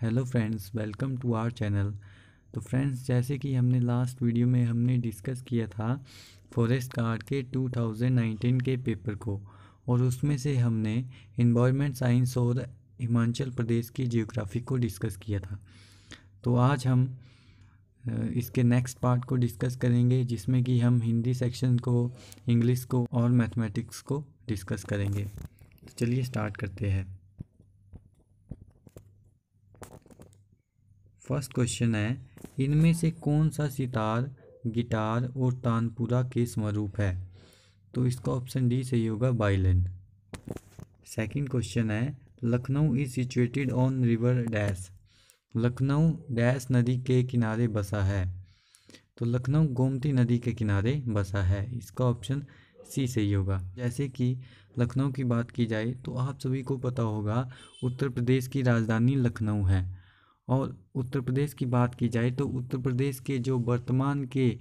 Hello friends welcome to our channel तो friends जैसे कि हमने लास्ट वीडियो में हमने डिस्कस किया था फॉरेस्ट गार्ड के 2019 के पेपर को और उसमें से हमने इन्वायरमेंट साइंस और हिमाचल प्रदेश की जियोग्राफी को डिस्कस किया था तो आज हम इसके नेक्स्ट पार्ट को डिस्कस करेंगे जिसमें कि हम हिंदी सेक्शन को इंग्लिश को और मैथमेटिक्स को डिस्कस करेंगे तो चलिए स्टार्ट करते हैं फर्स्ट क्वेश्चन है इनमें से कौन सा सितार गिटार और तानपुरा के स्वरूप है तो इसका ऑप्शन डी सही होगा बाइलन सेकंड क्वेश्चन है Lucknow is situated on river dash Lucknow dash नदी के किनारे बसा है तो लखनऊ गोमती नदी के किनारे बसा है इसका ऑप्शन सी सही होगा जैसे कि लखनऊ की बात की जाए तो आप सभी को पता होगा उत्तर प्रदेश की राजधानी लखनऊ है और उत्तर प्रदेश की बात की जाए तो उत्तर प्रदेश के जो वर्तमान के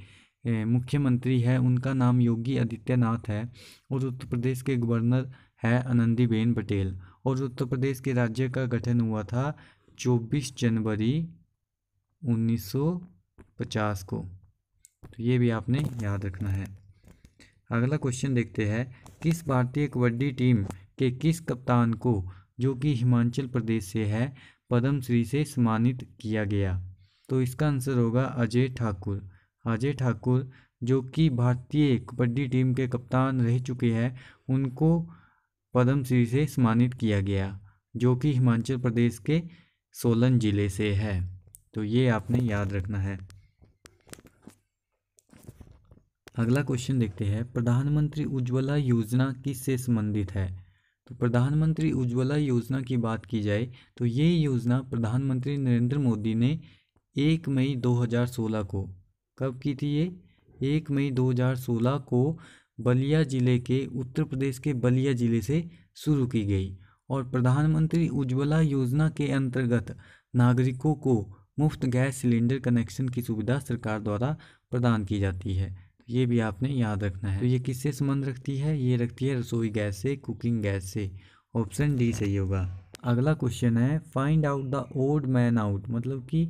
मुख्यमंत्री है उनका नाम योगी आदित्यनाथ है और उत्तर प्रदेश के गवर्नर है आनंदीबेन पटेल और उत्तर प्रदेश के राज्य का गठन हुआ था चौबीस जनवरी 1950 को तो ये भी आपने याद रखना है अगला क्वेश्चन देखते हैं किस भारतीय कबड्डी टीम के किस कप्तान को जो कि हिमाचल प्रदेश से है पद्मश्री श्री से सम्मानित किया गया तो इसका आंसर होगा अजय ठाकुर अजय ठाकुर जो कि भारतीय कबड्डी टीम के कप्तान रह चुके हैं उनको पद्मश्री से सम्मानित किया गया जो कि हिमाचल प्रदेश के सोलन ज़िले से है तो ये आपने याद रखना है अगला क्वेश्चन देखते हैं प्रधानमंत्री उज्ज्वला योजना किस से संबंधित है तो प्रधानमंत्री उज्ज्वला योजना की बात की जाए तो ये योजना प्रधानमंत्री नरेंद्र मोदी ने एक मई 2016 को कब की थी ये एक मई 2016 को बलिया ज़िले के उत्तर प्रदेश के बलिया ज़िले से शुरू की गई और प्रधानमंत्री उज्ज्वला योजना के अंतर्गत नागरिकों को मुफ्त गैस सिलेंडर कनेक्शन की सुविधा सरकार द्वारा प्रदान की जाती है ये भी आपने याद रखना है तो ये किससे संबंध रखती है ये रखती है रसोई गैस से कुकिंग गैस से ऑप्शन डी सही होगा अगला क्वेश्चन है find out the old man out मतलब कि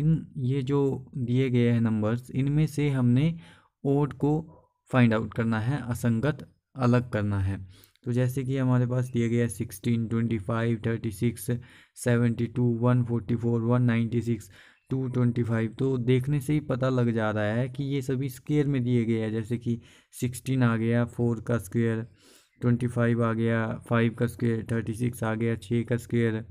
इन ये जो दिए गए हैं नंबर्स इनमें से हमने ओड को फाइंड आउट करना है असंगत अलग करना है तो जैसे कि हमारे पास दिया गया sixteen twenty five thirty six seventy two one forty four one ninety six two twenty five तो देखने से ही पता लग जा रहा है कि ये सभी स्केयर में दिए गए हैं जैसे कि सिक्सटीन आ गया फोर का स्क्वेयर ट्वेंटी फाइव आ गया फाइव का स्क्वेयर थर्टी सिक्स आ गया छः का स्क्वेयर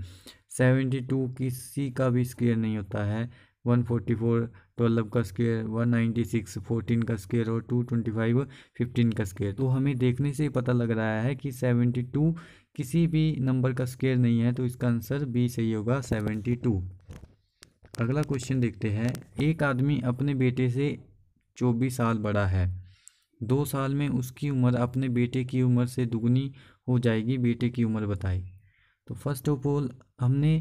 सेवेंटी टू किसी का भी स्क्वेयर नहीं होता है वन फोर्टी फोर ट्वेल्व का square one ninety six fourteen का स्केयर और टू ट्वेंटी फाइव फिफ्टीन का स्केयर तो हमें देखने से ही पता लग रहा है कि सेवेंटी टू किसी भी नंबर का स्केयर नहीं है तो इसका आंसर बी सही होगा सेवेंटी टू अगला क्वेश्चन देखते हैं एक आदमी अपने बेटे से चौबीस साल बड़ा है दो साल में उसकी उम्र अपने बेटे की उम्र से दुगनी हो जाएगी बेटे की उम्र बताई तो फर्स्ट ऑफ ऑल हमने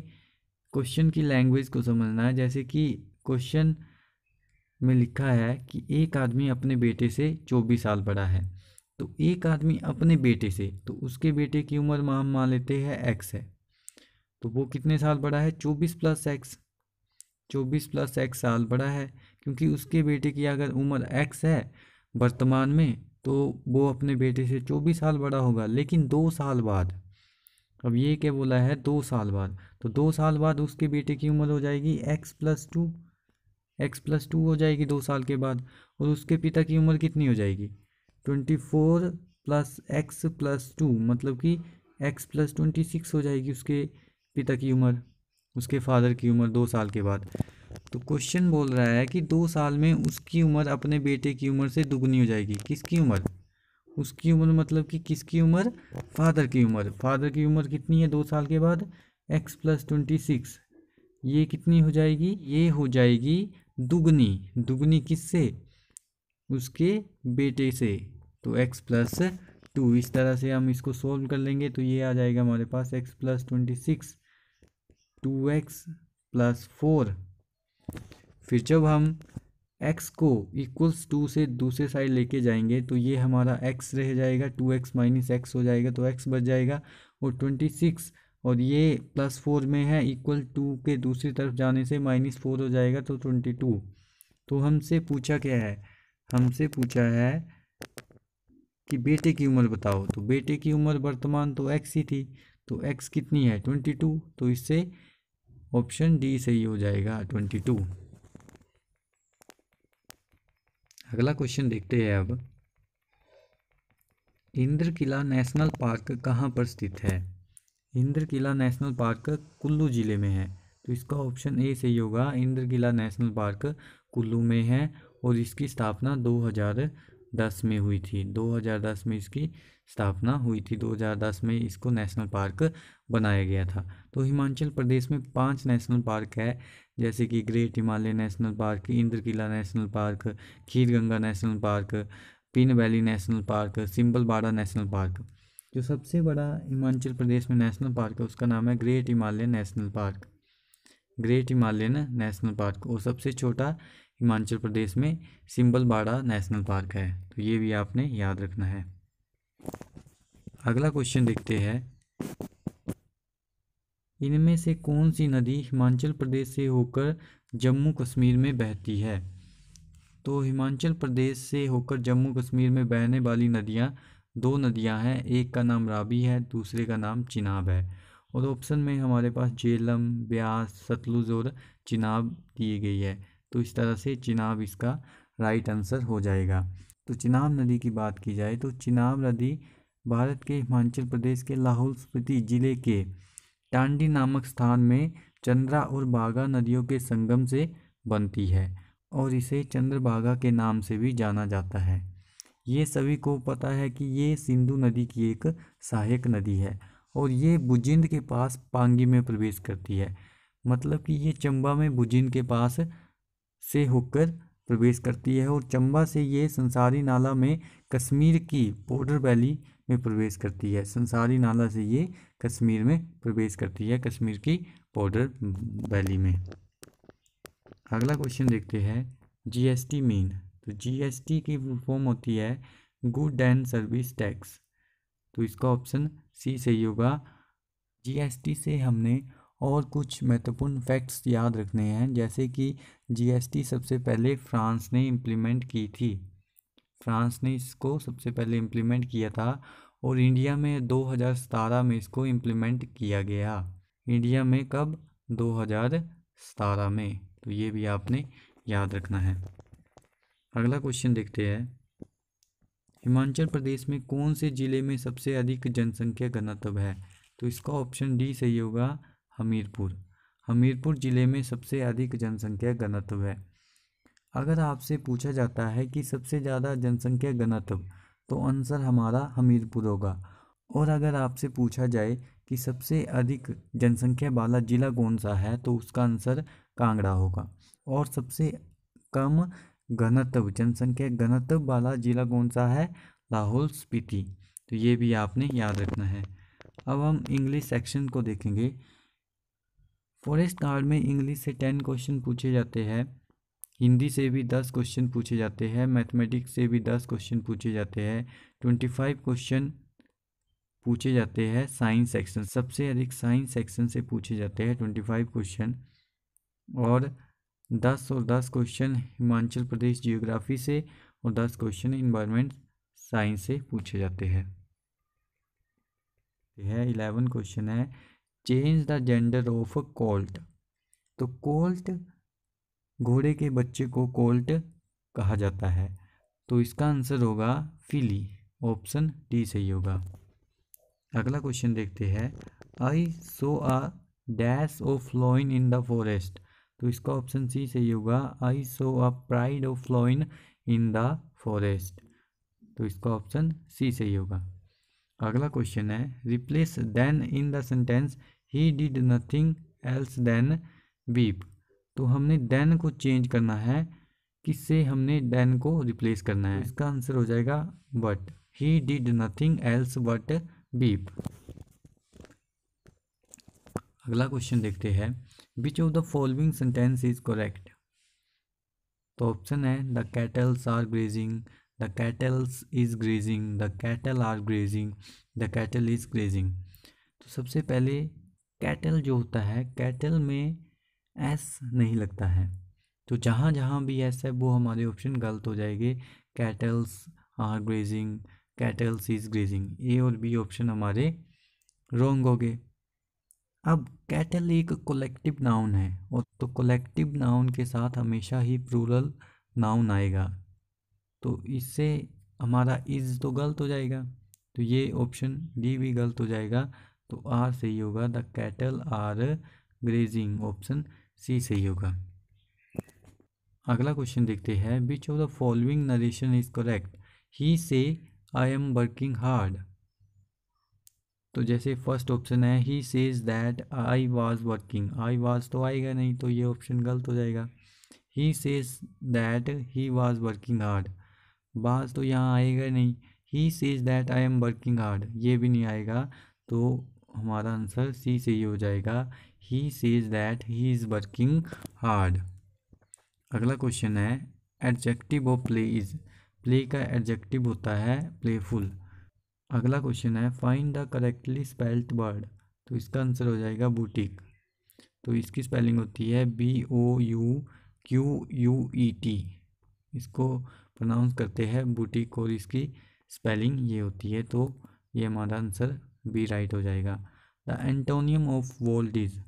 क्वेश्चन की लैंग्वेज को समझना है जैसे कि क्वेश्चन में लिखा है कि एक आदमी अपने बेटे से चौबीस साल बड़ा है तो एक आदमी अपने बेटे से तो उसके बेटे की उम्र हम मान लेते हैं एक्स है तो वो कितने साल बड़ा है चौबीस प्लस एक्स चौबीस प्लस एक्स साल बड़ा है क्योंकि उसके बेटे की अगर उम्र एक्स है वर्तमान में तो वो अपने बेटे से चौबीस साल बड़ा होगा लेकिन दो साल बाद अब ये क्या बोला है दो साल बाद तो दो साल बाद उसके बेटे की उम्र हो जाएगी x plus two x plus two हो जाएगी दो साल के बाद और उसके पिता की उम्र कितनी हो जाएगी twenty four plus x plus two मतलब कि एक्स प्लस ट्वेंटी सिक्स हो जाएगी उसके पिता की उम्र उसके फादर की उम्र दो साल के बाद तो क्वेश्चन बोल रहा है कि दो साल में उसकी उम्र अपने बेटे की उम्र से दुगनी हो जाएगी किसकी उम्र उसकी उम्र मतलब कि किसकी उम्र फादर की उम्र फादर की उम्र कितनी है दो साल के बाद एक्स प्लस ट्वेंटी सिक्स ये कितनी हो जाएगी ये हो जाएगी दुगनी दुगनी किससे उसके बेटे से तो एक्स प्लस टू इस तरह से हम इसको सोल्व कर लेंगे तो ये आ जाएगा हमारे पास x plus twenty six two x plus four फिर जब हम एक्स को इक्वल्स टू से दूसरे साइड लेके जाएंगे तो ये हमारा एक्स रह जाएगा टू एक्स माइनस एक्स हो जाएगा तो एक्स बच जाएगा और ट्वेंटी सिक्स और ये प्लस फोर में है इक्वल टू के दूसरी तरफ जाने से माइनस फोर हो जाएगा तो ट्वेंटी टू तो हमसे पूछा क्या है हमसे पूछा है कि बेटे की उम्र बताओ तो बेटे की उम्र वर्तमान तो एक्स ही थी तो एक्स कितनी है ट्वेंटी टू तो इससे ऑप्शन डी सही हो जाएगा ट्वेंटी टू अगला क्वेश्चन देखते हैं अब इंद्र किला नेशनल पार्क कहाँ पर स्थित है इंद्र किला नेशनल पार्क कुल्लू ज़िले में है तो इसका ऑप्शन ए सही होगा इंद्र किला नेशनल पार्क कुल्लू में है और इसकी स्थापना हजार 2010 में हुई थी 2010 में इसकी स्थापना हुई थी 2010 में इसको नेशनल पार्क बनाया गया था तो हिमाचल प्रदेश में पांच नेशनल पार्क है जैसे कि great Himalaya national park Indra Kila national park Khir Ganga national park Pin valley national park Bara national park जो सबसे बड़ा हिमाचल प्रदेश में नेशनल पार्क है उसका नाम है great Himalaya national park great Himalayan national park और सबसे छोटा हिमाचल प्रदेश में सिंबल बाड़ा नेशनल पार्क है तो ये भी आपने याद रखना है अगला क्वेश्चन देखते हैं इनमें से कौन सी नदी हिमाचल प्रदेश से होकर जम्मू कश्मीर में बहती है तो हिमाचल प्रदेश से होकर जम्मू कश्मीर में बहने वाली नदियाँ दो नदियाँ हैं एक का नाम राबी है दूसरे का नाम चिनाब है और ऑप्शन में हमारे पास जेलम ब्यास सतलुज और चिनाब दिए गई है तो इस तरह से चिनाब इसका राइट आंसर हो जाएगा तो चिनाब नदी की बात की जाए तो चिनाब नदी भारत के हिमाचल प्रदेश के लाहौल स्पीति ज़िले के टांडी नामक स्थान में चंद्रा और बागा नदियों के संगम से बनती है और इसे चंद्रबागा के नाम से भी जाना जाता है ये सभी को पता है कि ये सिंधु नदी की एक सहायक नदी है और ये बुजिंद के पास पांगी में प्रवेश करती है मतलब कि ये चंबा में बुजिंद के पास से होकर प्रवेश करती है और चंबा से ये संसारी नाला में कश्मीर की बॉर्डर वैली में प्रवेश करती है संसारी नाला से ये कश्मीर में प्रवेश करती है कश्मीर की बॉर्डर वैली में अगला क्वेश्चन देखते हैं जीएसटी मीन तो जीएसटी की फॉर्म होती है गुड एंड सर्विस टैक्स तो इसका ऑप्शन सी सही होगा जीएसटी से हमने और कुछ महत्वपूर्ण फैक्ट्स याद रखने हैं जैसे कि जीएसटी सबसे पहले फ्रांस ने इम्प्लीमेंट की थी फ्रांस ने इसको सबसे पहले इम्प्लीमेंट किया था और इंडिया में दो में इसको इम्प्लीमेंट किया गया इंडिया में कब 2017 में तो ये भी आपने याद रखना है अगला क्वेश्चन देखते हैं हिमाचल प्रदेश में कौन से ज़िले में सबसे अधिक जनसंख्या घनत्व है तो इसका ऑप्शन डी सही होगा हमीरपुर हमीरपुर ज़िले में सबसे अधिक जनसंख्या घनत्व है अगर आपसे पूछा जाता है कि सबसे ज़्यादा जनसंख्या घनत्व तो आंसर हमारा हमीरपुर होगा और अगर आपसे पूछा जाए कि सबसे अधिक जनसंख्या वाला ज़िला कौन सा है तो उसका आंसर कांगड़ा होगा और सबसे कम घनत्व जनसंख्या घनत्व वाला ज़िला कौन सा है लाहौल स्पीति तो ये भी आपने याद रखना है अब हम इंग्लिश सेक्शन को देखेंगे फॉरेस्ट कार्ड में इंग्लिश से टेन क्वेश्चन पूछे जाते हैं हिंदी से भी दस क्वेश्चन पूछे जाते हैं मैथमेटिक्स से भी दस क्वेश्चन पूछे जाते हैं ट्वेंटी फाइव क्वेश्चन पूछे जाते हैं साइंस सेक्शन सबसे अधिक साइंस सेक्शन से पूछे जाते हैं ट्वेंटी फाइव क्वेश्चन और दस और दस क्वेश्चन हिमाचल प्रदेश जियोग्राफी से और दस क्वेश्चन इन्वायरमेंट साइंस से पूछे जाते हैं यह इलेवन क्वेश्चन है change the gender of colt तो कोल्ट घोड़े के बच्चे को कोल्ट कहा जाता है तो इसका आंसर होगा फिली ऑप्शन डी सही होगा अगला क्वेश्चन देखते हैं I saw a dash of flowing in the forest तो इसका ऑप्शन सी सही होगा I saw a pride of flowing in the forest तो इसका ऑप्शन सी सही होगा अगला क्वेश्चन है replace then in the sentence he did nothing else then beep तो हमने देन को चेंज करना है किससे हमने देन को रिप्लेस करना है इसका आंसर हो जाएगा but he did nothing else but beep अगला क्वेश्चन देखते हैं which of the following sentence is correct तो ऑप्शन है the cattles are grazing the cattles is grazing the cattle are grazing the cattle is grazing तो सबसे पहले cattle जो होता है कैटल में एस नहीं लगता है तो जहाँ जहाँ भी एस है वो हमारे ऑप्शन गलत हो जाएंगे cattles are grazing cattles is grazing A और बी ऑप्शन हमारे रोंग हो गए अब कैटल एक कलेक्टिव नाउन है और तो कलेक्टिव नाउन के साथ हमेशा ही प्रूरल नाउन आएगा तो इससे हमारा इज़ तो गलत हो जाएगा तो ये ऑप्शन डी भी गलत हो जाएगा तो आर सही होगा the cattle are grazing option C सही होगा अगला क्वेश्चन देखते हैं which of the following narration is correct he says I am working hard तो जैसे फर्स्ट ऑप्शन है he says that I was working I was तो आएगा नहीं तो ये ऑप्शन गलत हो जाएगा he says that he was working hard was तो यहाँ आएगा नहीं he says that I am working hard ये भी नहीं आएगा तो हमारा आंसर सी से ही हो जाएगा he says that he is working hard अगला क्वेश्चन है adjective of play is play का एडजेक्टिव होता है प्लेफुल अगला क्वेश्चन है find the correctly spelled word तो इसका आंसर हो जाएगा बुटीक तो इसकी स्पेलिंग होती है B O U Q U E T इसको प्रोनाउंस करते हैं बुटीक और इसकी स्पेलिंग ये होती है तो ये हमारा आंसर बी राइट हो जाएगा the antonym of bold is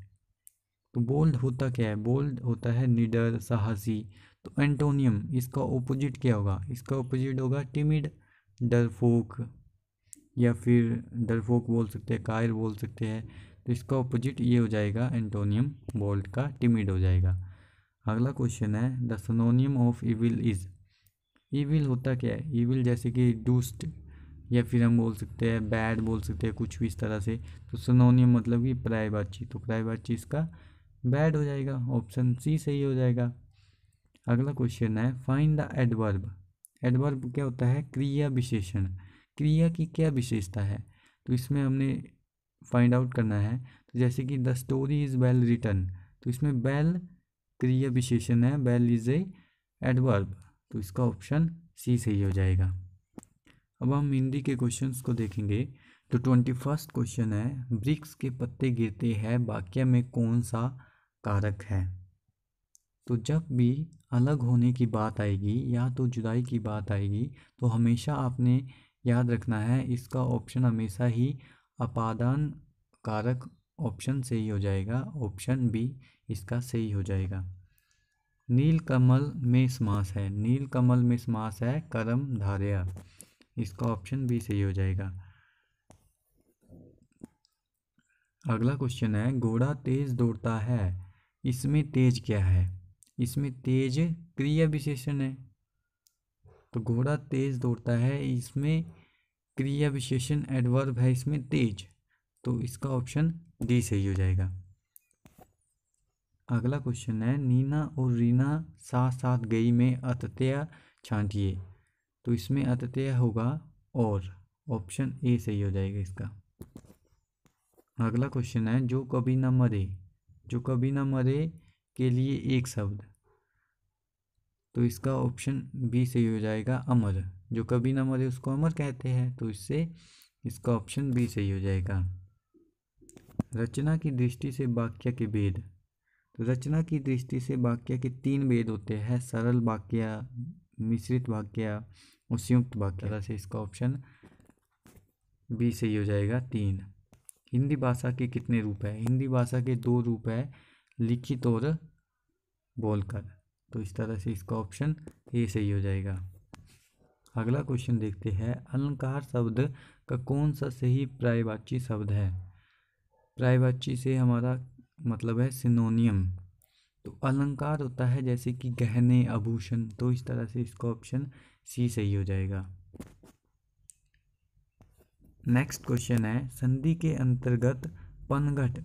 तो बोल्ड होता क्या है बोल्ड होता है निडर साहसी तो एंटोनियम इसका ओपोजिट क्या होगा इसका ऑपोजिट होगा टिमिड डरफोक या फिर डरफोक बोल सकते हैं कायर बोल सकते हैं तो इसका ऑपोजिट ये हो जाएगा एंटोनियम बोल्ड का टिमिड हो जाएगा अगला क्वेश्चन है the synonym of evil is evil होता क्या है ईविल जैसे कि डूस्ट या फिर हम बोल सकते हैं बैड बोल सकते हैं कुछ भी इस तरह से तो सनोनियम मतलब कि प्राय बातचीत तो प्राय बातचीत इसका बैड हो जाएगा ऑप्शन सी सही हो जाएगा अगला क्वेश्चन है फाइंड द एडवर्ब एडवर्ब क्या होता है क्रिया विशेषण क्रिया की क्या विशेषता है तो इसमें हमने फाइंड आउट करना है तो जैसे कि the story is well written तो इसमें बेल क्रिया विशेषण है बेल इज़ ए एडवर्ब तो इसका ऑप्शन सी सही हो जाएगा अब हम हिंदी के क्वेश्चंस को देखेंगे तो ट्वेंटी फर्स्ट क्वेश्चन है ब्रिक्स के पत्ते गिरते हैं वाक्य में कौन सा कारक है तो जब भी अलग होने की बात आएगी या तो जुदाई की बात आएगी तो हमेशा आपने याद रखना है इसका ऑप्शन हमेशा ही अपादान कारक ऑप्शन सही हो जाएगा ऑप्शन बी इसका सही हो जाएगा नील कमल में समास है नील कमल में समास है कर्म धारया हम्म। इसका ऑप्शन बी सही हो जाएगा अगला क्वेश्चन है घोड़ा तेज दौड़ता है इसमें तेज क्या है इसमें तेज क्रिया विशेषण है तो घोड़ा तेज दौड़ता है इसमें क्रिया विशेषण एडवर्ब है इसमें तेज तो इसका ऑप्शन डी सही हो जाएगा अगला क्वेश्चन है नीना और रीना साथ साथ गई में अत्या छांटिए तो इसमें अत्यय होगा और ऑप्शन ए सही हो जाएगा इसका अगला क्वेश्चन है जो कभी न मरे जो कभी ना मरे के लिए एक शब्द तो इसका ऑप्शन बी सही हो जाएगा अमर जो कभी ना मरे उसको अमर कहते हैं तो इससे इसका ऑप्शन बी सही हो जाएगा रचना की दृष्टि से वाक्य के वेद तो रचना की दृष्टि से वाक्य के तीन वेद होते हैं सरल वाक्य मिश्रित वाक्य और संयुक्त वाक्य तरह से इसका ऑप्शन बी सही हो जाएगा तीन हिंदी भाषा के कितने रूप है हिंदी भाषा के दो रूप है लिखित और बोलकर तो इस तरह से इसका ऑप्शन ए सही हो जाएगा अगला क्वेश्चन देखते हैं अलंकार शब्द का कौन सा सही प्रायवाची शब्द है प्रायवाची से हमारा मतलब है सिनोनियम तो अलंकार होता है जैसे कि गहने आभूषण तो इस तरह से इसका ऑप्शन सी सही हो जाएगा नेक्स्ट क्वेश्चन है संधि के अंतर्गत पनघट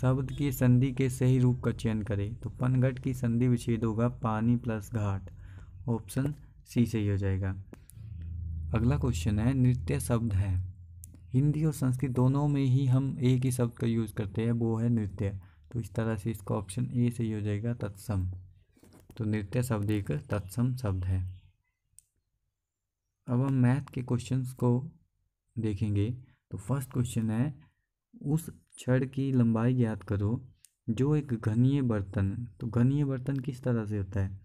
शब्द की संधि के सही रूप का चयन करें तो पनघट की संधि विच्छेद होगा पानी प्लस घाट ऑप्शन सी सही हो जाएगा अगला क्वेश्चन है नृत्य शब्द है हिंदी और संस्कृत दोनों में ही हम एक ही शब्द का यूज़ करते हैं वो है नृत्य तो इस तरह से इसका ऑप्शन ए सही हो जाएगा तत्सम तो नृत्य शब्द एक तत्सम शब्द है अब हम मैथ के क्वेश्चंस को देखेंगे तो फर्स्ट क्वेश्चन है उस छड़ की लंबाई ज्ञात करो जो एक घनीय बर्तन तो घनीय बर्तन किस तरह से होता है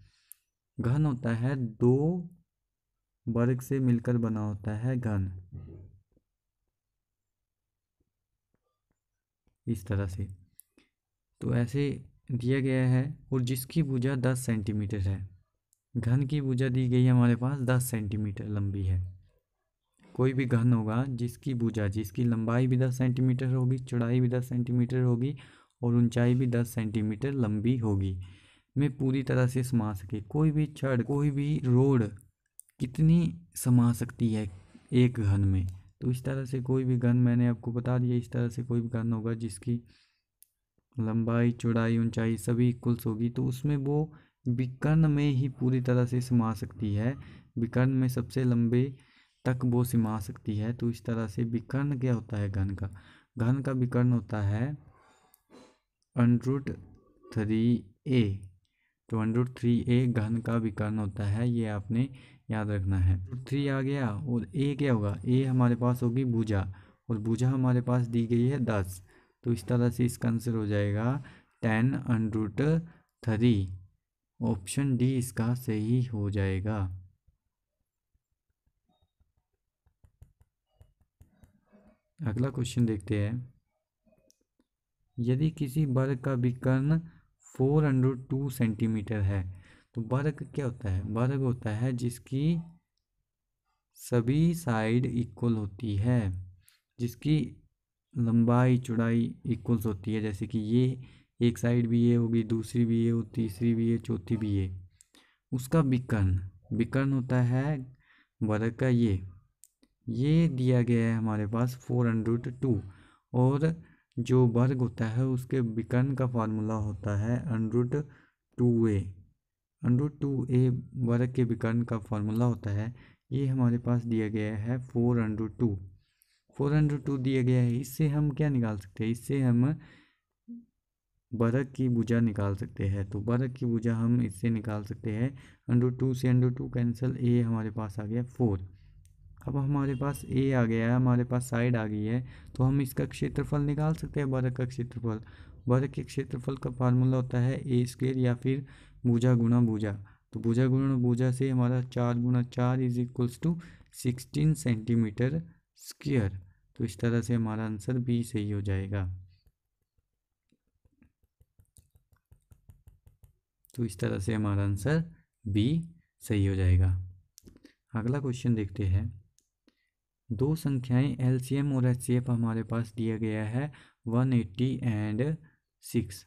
घन होता है दो वर्ग से मिलकर बना होता है घन इस तरह से तो ऐसे दिया गया है और जिसकी भुजा दस सेंटीमीटर है घन की भुजा दी गई हमारे पास दस सेंटीमीटर लंबी है कोई भी घन होगा जिसकी भुजा जिसकी लंबाई भी दस सेंटीमीटर होगी चौड़ाई भी दस सेंटीमीटर होगी और ऊंचाई भी दस सेंटीमीटर लंबी होगी में पूरी तरह से समा सके कोई भी छड़ कोई भी रोड कितनी समा सकती है एक घन में तो इस तरह से कोई भी घन मैंने आपको बता दिया इस तरह से कोई भी घन होगा जिसकी लंबाई चौड़ाई ऊंचाई सभी इक्वल्स होगी तो उसमें वो विकर्ण में ही पूरी तरह से समा सकती है विकर्ण में सबसे लंबे तक वो समा सकती है तो इस तरह से विकर्ण क्या होता है घन का घन का विकर्ण होता है अंड्रूट थ्री ए तो अंड्रूट थ्री ए घन का विकर्ण होता है ये आपने याद रखना है थ्री आ गया और ए क्या होगा ए हमारे पास होगी भुजा और भुजा हमारे पास दी गई है दस तो इस तरह से इसका आंसर हो जाएगा ten under root three option D इसका सही हो जाएगा अगला क्वेश्चन देखते हैं यदि किसी वर्ग का विकर्ण फोर अंडरूट टू सेंटीमीटर है तो वर्ग क्या होता है वर्ग होता है जिसकी सभी साइड इक्वल होती है जिसकी लंबाई चौड़ाई इक्वल्स होती है जैसे कि ये एक साइड भी ये होगी दूसरी भी ये हो तीसरी भी ये चौथी भी ये उसका विकर्ण विकर्ण होता है वर्ग का ये ये दिया गया है हमारे पास फोर हंड्रेड टू और जो वर्ग होता है उसके विकर्ण का फार्मूला होता है अंड्रूट टू ए अंड्रूट टू ए वर्ग के विकर्ण का फार्मूला होता है ये हमारे पास दिया गया है four under root two four hundred two दिया गया है इससे हम क्या निकाल सकते हैं इससे हम बरक की भुजा निकाल सकते हैं तो बरक की भुजा हम इससे निकाल सकते हैं अंडर टू से अंडर टू कैंसिल ए हमारे पास आ गया फोर अब हमारे पास ए आ गया है हमारे पास साइड आ गई है तो हम इसका क्षेत्रफल निकाल सकते हैं बरक का क्षेत्रफल बरक के क्षेत्रफल का फार्मूला होता है ए स्क्वेयर या फिर भुजा गुणा भुजा तो भुजा गुणा भुजा से हमारा चार गुणा चार is equals to sixteen centimetre square तो इस तरह से हमारा आंसर बी सही हो जाएगा तो इस तरह से हमारा आंसर बी सही हो जाएगा अगला क्वेश्चन देखते हैं दो संख्याएं एल और एच हमारे पास दिया गया है वन एट्टी एंड सिक्स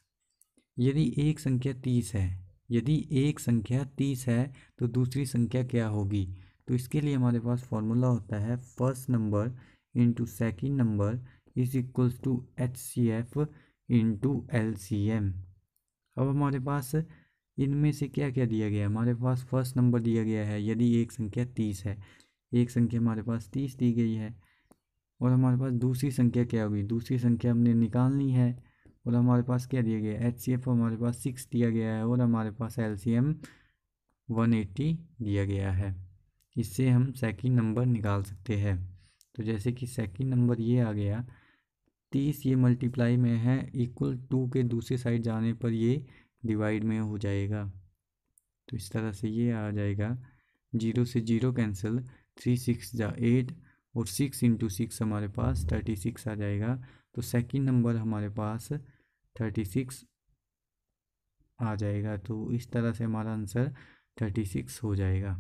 यदि एक संख्या तीस है यदि एक संख्या तीस है तो दूसरी संख्या क्या होगी तो इसके लिए हमारे पास फॉर्मूला होता है first number into second number is equals to H C F into L C M अब हमारे पास इनमें से क्या क्या दिया गया है हमारे पास फर्स्ट नंबर दिया गया है यदि एक संख्या तीस है एक संख्या हमारे पास तीस दी गई है और हमारे पास दूसरी संख्या क्या होगी दूसरी संख्या हमने निकालनी है और हमारे पास क्या दिया गया है एच सी एफ हमारे पास सिक्स दिया गया है और हमारे पास L C M one eighty दिया गया है इससे हम सेकंड नंबर निकाल सकते हैं तो जैसे कि सेकंड नंबर ये आ गया तीस ये मल्टीप्लाई में है इक्वल टू के दूसरी साइड जाने पर ये डिवाइड में हो जाएगा तो इस तरह से ये आ जाएगा जीरो से जीरो कैंसिल थ्री सिक्स जा एट और सिक्स इंटू सिक्स हमारे पास थर्टी सिक्स आ जाएगा तो सेकंड नंबर हमारे पास थर्टी सिक्स आ जाएगा तो इस तरह से हमारा आंसर थर्टी सिक्स हो जाएगा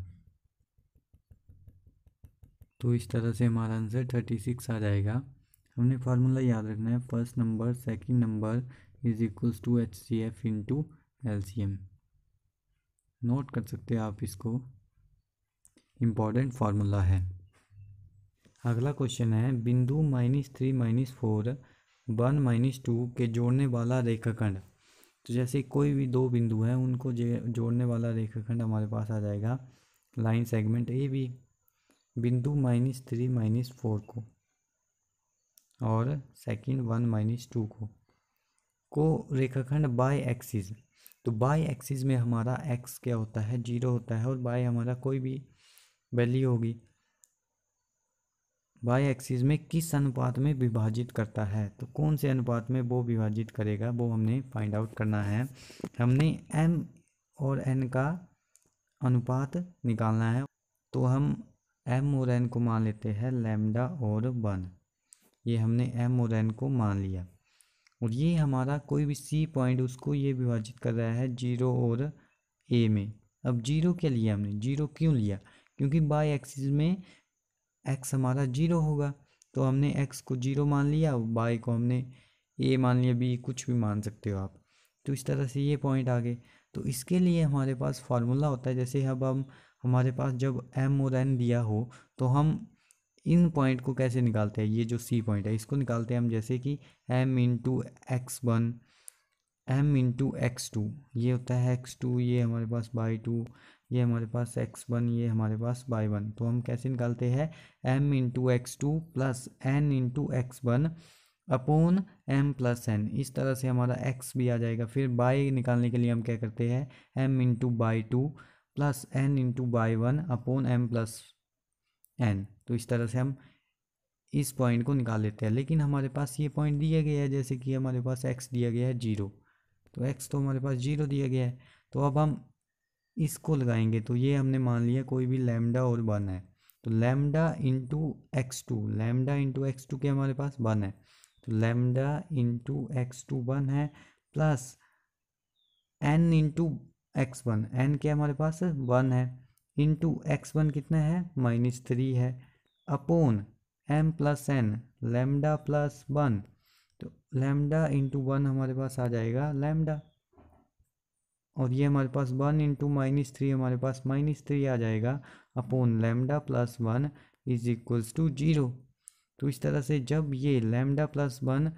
तो इस तरह से हमारा आंसर थर्टी सिक्स आ जाएगा हमने फार्मूला याद रखना है first number second number is equals to H C F into L C M note कर सकते हैं आप इसको इम्पॉर्टेंट फार्मूला है अगला क्वेश्चन है बिंदु minus three minus four one minus two के जोड़ने वाला रेखाखंड तो जैसे कोई भी दो बिंदु हैं उनको जोड़ने वाला रेखाखंड हमारे पास आ जाएगा लाइन सेगमेंट ए बी बिंदु माइनस थ्री माइनस फोर को और सेकंड वन माइनस टू को को रेखाखंड बाय एक्सिस तो बाय एक्सिस में हमारा एक्स क्या होता है जीरो होता है और बाय हमारा कोई भी वैल्यू होगी बाय एक्सिस में किस अनुपात में विभाजित करता है तो कौन से अनुपात में वो विभाजित करेगा वो हमने फाइंड आउट करना है हमने एम और एन का अनुपात निकालना है तो हम एम और एन को मान लेते हैं लेमडा और वन ये हमने एम और एन को मान लिया और ये हमारा कोई भी सी पॉइंट उसको ये विभाजित कर रहा है जीरो और ए में अब जीरो क्या लिया हमने जीरो क्यों लिया क्योंकि बाई एक्सिस में एक्स हमारा जीरो होगा तो हमने एक्स को जीरो मान लिया बाई को हमने ए मान लिया बी कुछ भी मान सकते हो आप तो इस तरह से ये पॉइंट आ गए तो इसके लिए हमारे पास फार्मूला होता है जैसे अब हम हमारे पास जब एम और एन दिया हो तो हम इन पॉइंट को कैसे निकालते हैं ये जो सी पॉइंट है इसको निकालते हैं हम जैसे कि m into x one m into x two ये होता है एक्स टू ये हमारे पास बाई टू ये हमारे पास एक्स वन ये हमारे पास बाई वन तो हम कैसे निकालते हैं m into x two plus n into x one upon m plus n इस तरह से हमारा एक्स भी आ जाएगा फिर बाई निकालने के लिए हम क्या करते हैं m into y two plus n into y one upon m plus n तो इस तरह से हम इस पॉइंट को निकाल लेते हैं लेकिन हमारे पास ये पॉइंट दिया गया है जैसे कि हमारे पास एक्स दिया गया है जीरो तो एक्स तो हमारे पास जीरो दिया गया है तो अब हम इसको लगाएंगे तो ये हमने मान लिया कोई भी लैमडा और वन है तो lambda into x two lambda into x two के हमारे पास वन है तो lambda into x two one है plus n into x one n क्या हमारे पास वन है इंटू एक्स वन कितना है माइनस थ्री है upon m plus n lambda plus one तो लेमडा इंटू वन हमारे पास आ जाएगा लेमडा और ये हमारे पास वन इंटू माइनस थ्री हमारे पास माइनस थ्री आ जाएगा upon lambda plus one is equals to zero तो इस तरह से जब ये lambda plus one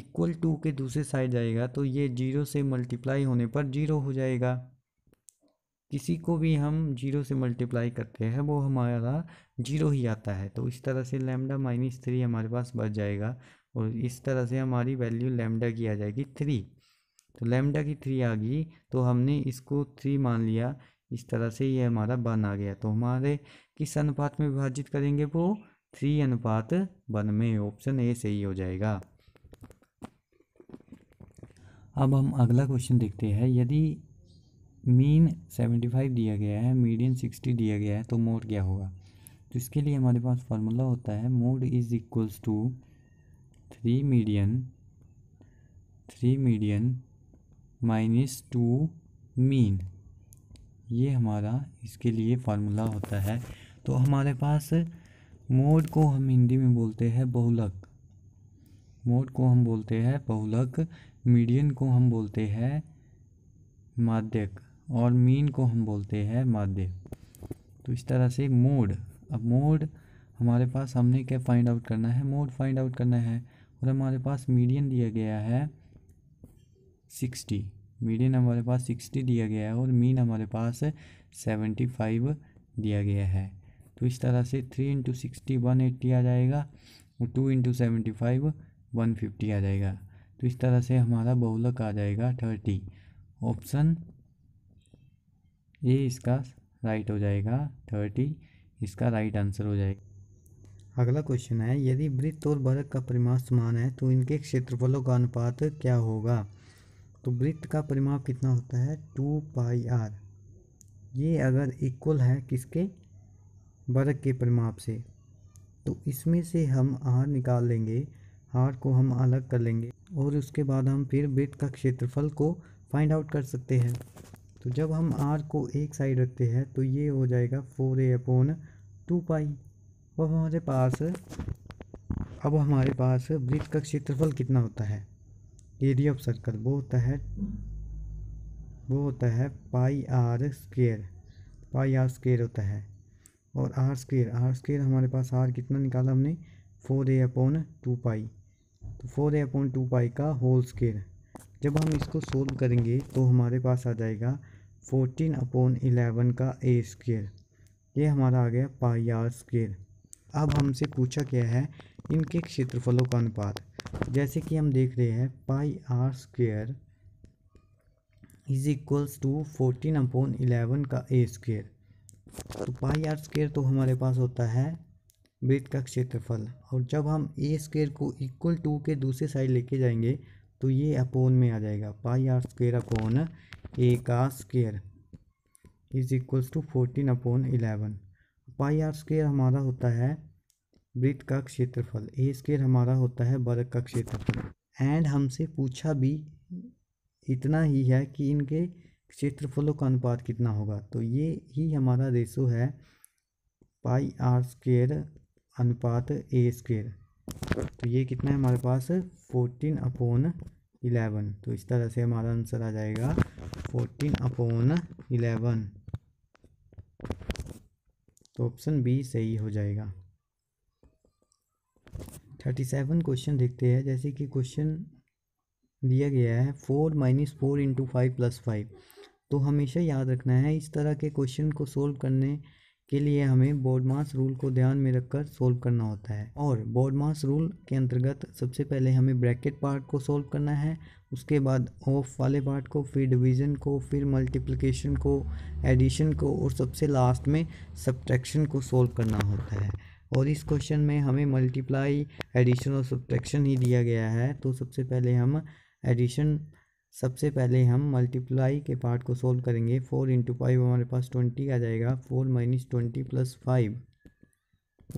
equal to के दूसरे साइड जाएगा तो ये जीरो से मल्टीप्लाई होने पर जीरो हो जाएगा किसी को भी हम जीरो से मल्टीप्लाई करते हैं वो हमारा जीरो ही आता है तो इस तरह से लेमडा माइनस थ्री हमारे पास बच जाएगा और इस तरह से हमारी वैल्यू लेमडा की आ जाएगी थ्री तो लेमडा की थ्री आ गई तो हमने इसको थ्री मान लिया इस तरह से ये हमारा बन आ गया तो हमारे किस अनुपात में विभाजित करेंगे वो थ्री अनुपात वन में ऑप्शन ए सही हो जाएगा अब हम अगला क्वेश्चन देखते हैं यदि मीन सेवेंटी फाइव दिया गया है मीडियन सिक्सटी दिया गया है तो मोड क्या होगा तो इसके लिए हमारे पास फार्मूला होता है mode is equals to three median three median minus two mean ये हमारा इसके लिए फार्मूला होता है तो हमारे पास मोड को हम हिंदी में बोलते हैं बहुलक मोड को हम बोलते हैं बहुलक मीडियन को हम बोलते हैं माध्यक और मीन को हम बोलते हैं मादे तो इस तरह से मोड अब मोड हमारे पास हमने क्या फाइंड आउट करना है मोड फाइंड आउट करना है और हमारे पास मीडियन दिया गया है सिक्सटी मीडियन हमारे पास सिक्सटी दिया गया है और मीन हमारे पास सेवेंटी फाइव दिया गया है तो इस तरह से three into sixty one eighty आ जाएगा और two into seventy five one fifty आ जाएगा तो इस तरह से हमारा बहुलक आ जाएगा थर्टी ऑप्शन ये इसका राइट हो जाएगा थर्टी इसका राइट आंसर हो जाएगा अगला क्वेश्चन है यदि वृत्त और वर्ग का परिमाप समान है तो इनके क्षेत्रफलों का अनुपात क्या होगा तो वृत्त का परिमाप कितना होता है टू पाई आर ये अगर इक्वल है किसके वर्ग के परिमाप से तो इसमें से हम आर निकाल लेंगे आर को हम अलग कर लेंगे और उसके बाद हम फिर वृत्त का क्षेत्रफल को फाइंड आउट कर सकते हैं तो जब हम आर को एक साइड रखते हैं तो ये हो जाएगा four A upon two pi अब हमारे पास अब हमारे पास वृत्त का क्षेत्रफल कितना होता है एरिया ऑफ सर्कल वो होता है वो होता है pi r square pi r square होता है और आर स्केयर आर स्केयर हमारे पास आर कितना निकाला हमने four A upon two pi तो four A upon two pi का होल स्केयर जब हम इसको सोल्व करेंगे तो हमारे पास आ जाएगा फोर्टीन अपॉन इलेवन का ए स्केयर ये हमारा आ गया पाई आर स्केयर अब हमसे पूछा गया है इनके क्षेत्रफलों का अनुपात जैसे कि हम देख रहे हैं pi r square is equals to fourteen upon eleven का ए स्क्र तो पाई आर स्क्र तो हमारे पास होता है वृत्त का क्षेत्रफल और जब हम ए स्क्र को इक्वल टू के दूसरे साइड लेके जाएंगे तो ये अपोन में आ जाएगा pi r square upon A का square is equals to fourteen upon eleven pi r square हमारा होता है वृत्त का क्षेत्रफल ए स्केयर हमारा होता है वर्ग का क्षेत्रफल एंड हमसे पूछा भी इतना ही है कि इनके क्षेत्रफलों का अनुपात कितना होगा तो ये ही हमारा रेशो है पाई आर स्केयर अनुपात ए स्केयर तो ये कितना है हमारे पास फोर्टीन अपॉन इलेवन तो इस तरह से हमारा आंसर आ जाएगा फोर्टीन अपॉन इलेवन तो ऑप्शन बी सही हो जाएगा थर्टी सेवन क्वेश्चन देखते हैं जैसे कि क्वेश्चन दिया गया है four minus four into five plus five तो हमेशा याद रखना है इस तरह के क्वेश्चन को सोल्व करने के लिए हमें बॉडमास रूल को ध्यान में रखकर सोल्व करना होता है और बॉडमास रूल के अंतर्गत सबसे पहले हमें ब्रैकेट पार्ट को सोल्व करना है उसके बाद ऑफ वाले पार्ट को फिर डिवीज़न को फिर मल्टीप्लिकेशन को एडिशन को और सबसे लास्ट में सब्ट्रैक्शन को सोल्व करना होता है और इस क्वेश्चन में हमें मल्टीप्लाई एडिशन और सब्ट्रैक्शन ही दिया गया है तो सबसे पहले हम एडिशन सबसे पहले हम मल्टीप्लाई के पार्ट को सोल्व करेंगे फोर इंटू फाइव हमारे पास ट्वेंटी आ जाएगा four minus twenty plus five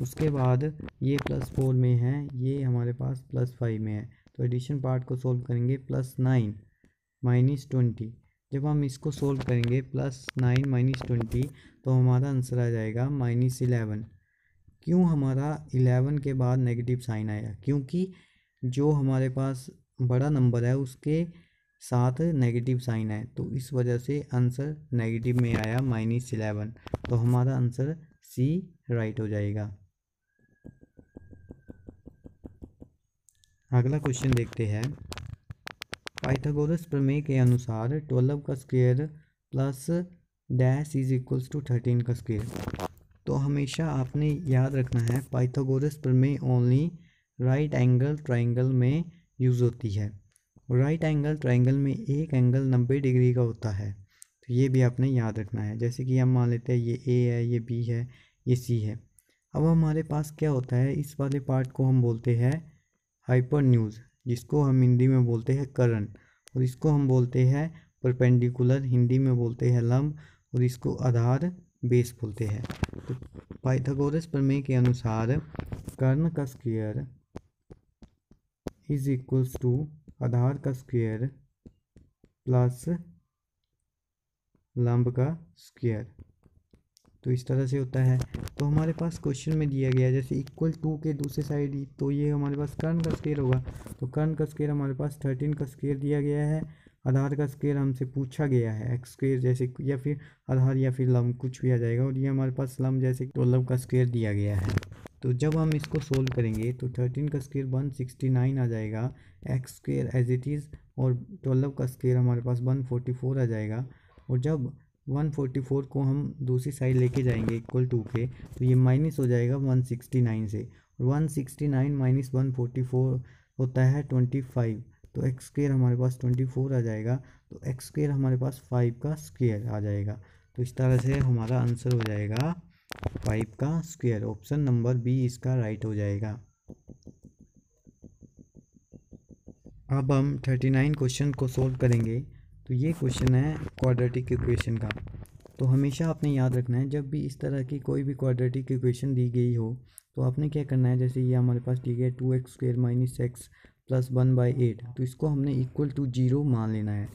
उसके बाद ये प्लस फोर में है ये हमारे पास प्लस फाइव में है तो एडिशन पार्ट को सोल्व करेंगे प्लस नाइन माइनस ट्वेंटी जब हम इसको सोल्व करेंगे प्लस नाइन माइनस ट्वेंटी तो हमारा आंसर आ जाएगा माइनस इलेवन क्यों हमारा इलेवन के बाद नेगेटिव साइन आया क्योंकि जो हमारे पास बड़ा नंबर है उसके साथ नेगेटिव साइन है तो इस वजह से आंसर नेगेटिव में आया माइनस इलेवन तो हमारा आंसर सी राइट हो जाएगा अगला क्वेश्चन देखते हैं पाइथागोरस प्रमेय के अनुसार ट्वेल्व का square plus dash is equals to thirteen का स्क्वेयर तो हमेशा आपने याद रखना है पाइथागोरस प्रमेय ओनली राइट एंगल ट्राइंगल में यूज़ होती है राइट एंगल ट्राइंगल में एक एंगल नब्बे डिग्री का होता है तो ये भी आपने याद रखना है जैसे कि हम मान लेते हैं ये ए है ये बी है ये सी है अब हमारे पास क्या होता है इस वाले पार्ट को हम बोलते हैं हाइपर न्यूज़ जिसको हम हिंदी में बोलते हैं करण और इसको हम बोलते हैं परपेंडिकुलर हिंदी में बोलते हैं लम्ब और इसको आधार बेस बोलते हैं तो पाइथागोरस प्रमेय के अनुसार कर्ण का स्क्वेयर इज इक्वल्स टू आधार का स्क्वायर प्लस लंब का स्क्वायर तो इस तरह से होता है तो हमारे पास क्वेश्चन में दिया गया जैसे इक्वल टू के दूसरे साइड तो ये हमारे पास कर्ण का स्केयर होगा तो कर्ण का स्केयर हमारे पास थर्टीन का स्केयर दिया गया है आधार का स्केयर हमसे पूछा गया है एक्स स्केयर जैसे या फिर आधार या फिर लम कुछ भी आ जाएगा और ये हमारे पास लम जैसे लम्ब का स्केयर दिया गया है तो जब हम इसको सोल्व करेंगे तो थर्टीन का स्केयर वन सिक्सटी नाइन आ जाएगा x square as it is और ट्वेल्व का स्केयर हमारे पास वन फोर्टी फोर आ जाएगा और जब वन फोर्टी फोर को हम दूसरी साइड लेके जाएंगे इक्वल टू के तो ये माइनस हो जाएगा वन सिक्सटी नाइन से और one sixty nine minus one forty four होता है ट्वेंटी फाइव तो एक्स स्केयर हमारे पास ट्वेंटी फोर आ जाएगा तो एक्स स्केयर हमारे पास फाइव का स्केयर आ जाएगा तो इस तरह से हमारा आंसर हो जाएगा फाइव का स्क्वायर ऑप्शन नंबर बी इसका राइट हो जाएगा अब हम थर्टी नाइन क्वेश्चन को सोल्व करेंगे तो ये क्वेश्चन है क्वाड्रेटिक इक्वेशन का तो हमेशा आपने याद रखना है जब भी इस तरह की कोई भी क्वाड्रेटिक इक्वेशन दी गई हो तो आपने क्या करना है जैसे ये हमारे पास ठीक है two x square minus x plus one by eight तो इसको हमने इक्वल टू जीरो मान लेना है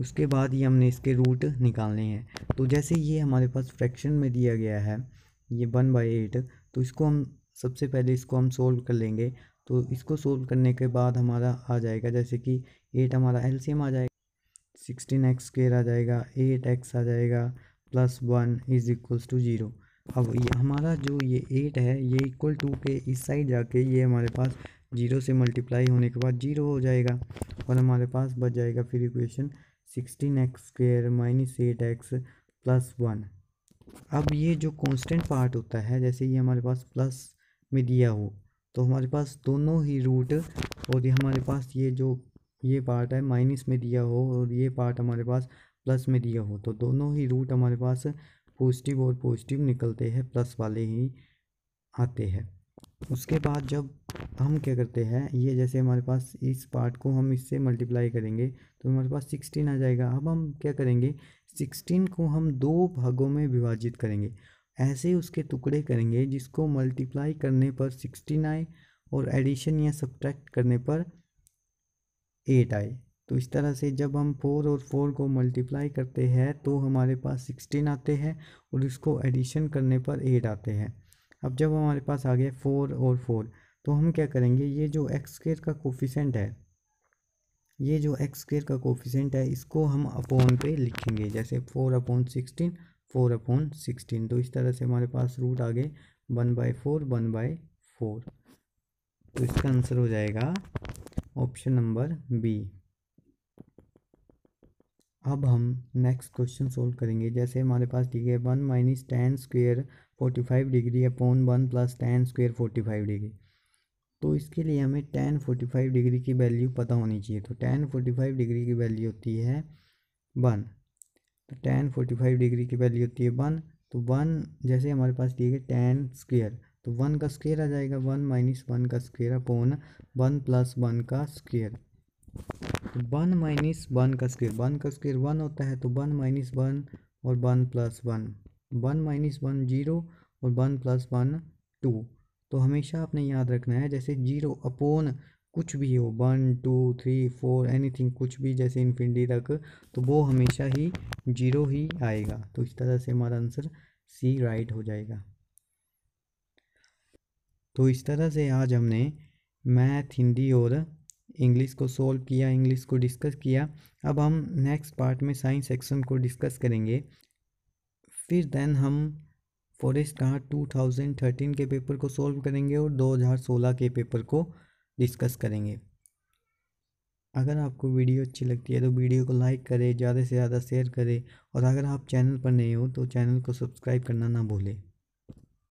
उसके बाद ही हमने इसके रूट निकालने हैं तो जैसे ये हमारे पास फ्रैक्शन में दिया गया है ये वन बाई एट तो इसको हम सबसे पहले इसको हम सोल्व कर लेंगे तो इसको सोल्व करने के बाद हमारा आ जाएगा जैसे कि एट हमारा एलसीएम आ जाएगा सिक्सटीन एक्स स्केयर आ जाएगा एट एक्स आ जाएगा plus one is equals to zero अब ये हमारा जो ये एट है ये इक्वल टू के इस साइड जाके ये हमारे पास जीरो से मल्टीप्लाई होने के बाद जीरो हो जाएगा और हमारे पास बच जाएगा फिर equation sixteen x square minus eight x plus one अब ये जो कांस्टेंट पार्ट होता है जैसे ये हमारे पास प्लस में दिया हो तो हमारे पास दोनों ही रूट और ये हमारे पास ये जो ये पार्ट है माइनस में दिया हो और ये पार्ट हमारे पास प्लस में दिया हो तो दोनों ही रूट हमारे पास पॉजिटिव और पॉजिटिव निकलते हैं प्लस वाले ही आते हैं उसके बाद जब हम क्या करते हैं ये जैसे हमारे पास इस पार्ट को हम इससे मल्टीप्लाई करेंगे तो हमारे पास सिक्सटीन आ जाएगा अब हम क्या करेंगे सिक्सटीन को हम दो भागों में विभाजित करेंगे ऐसे उसके टुकड़े करेंगे जिसको मल्टीप्लाई करने पर सिक्सटीन आए और एडिशन या सब्ट्रैक्ट करने पर एट आए तो इस तरह से जब हम फोर और फोर को मल्टीप्लाई करते हैं तो हमारे पास सिक्सटीन आते हैं और इसको एडिशन करने पर एट आते हैं अब जब हमारे पास आ गया फोर और फोर तो हम क्या करेंगे ये जो एक्स स्केयर का कोफिशेंट है ये जो एक्स स्केयर का कोफिशेंट है इसको हम अपॉन पे लिखेंगे जैसे four upon sixteen four upon sixteen तो इस तरह से हमारे पास रूट आ गए one by four one by four तो इसका आंसर हो जाएगा ऑप्शन नंबर बी अब हम नेक्स्ट क्वेश्चन सोल्व करेंगे जैसे हमारे पास ठीक है one minus tan square forty five degree upon one plus tan square forty five degree तो इसके लिए हमें टेन फोर्टी फाइव डिग्री की वैल्यू पता होनी चाहिए तो टेन फोर्टी फाइव डिग्री की वैल्यू होती है वन तो टेन फोर्टी फाइव डिग्री की वैल्यू होती है वन तो वन जैसे हमारे पास दिए गए टेन स्क्वेयर तो वन का स्क्वेयर आ जाएगा वन माइनस वन का square upon one plus one का स्क्वेयर तो वन माइनस वन का स्क्वेयर वन का स्क्वेयर वन होता है तो वन माइनस वन और one plus one one minus one zero और वन प्लस वन टू तो हमेशा आपने याद रखना है जैसे जीरो अपोन कुछ भी हो one two three four any कुछ भी जैसे इन्फिनिटी तक तो वो हमेशा ही जीरो ही आएगा तो इस तरह से हमारा आंसर सी राइट हो जाएगा तो इस तरह से आज हमने मैथ हिंदी और इंग्लिश को सॉल्व किया इंग्लिश को डिस्कस किया अब हम नेक्स्ट पार्ट में साइंस सेक्शन को डिस्कस करेंगे फिर देन हम फॉरेस्ट थाउजेंड 2013 के पेपर को सॉल्व करेंगे और 2016 के पेपर को डिस्कस करेंगे अगर आपको वीडियो अच्छी लगती है तो वीडियो को लाइक करें ज़्यादा से ज़्यादा शेयर करें और अगर आप चैनल पर नए हो तो चैनल को सब्सक्राइब करना ना भूलें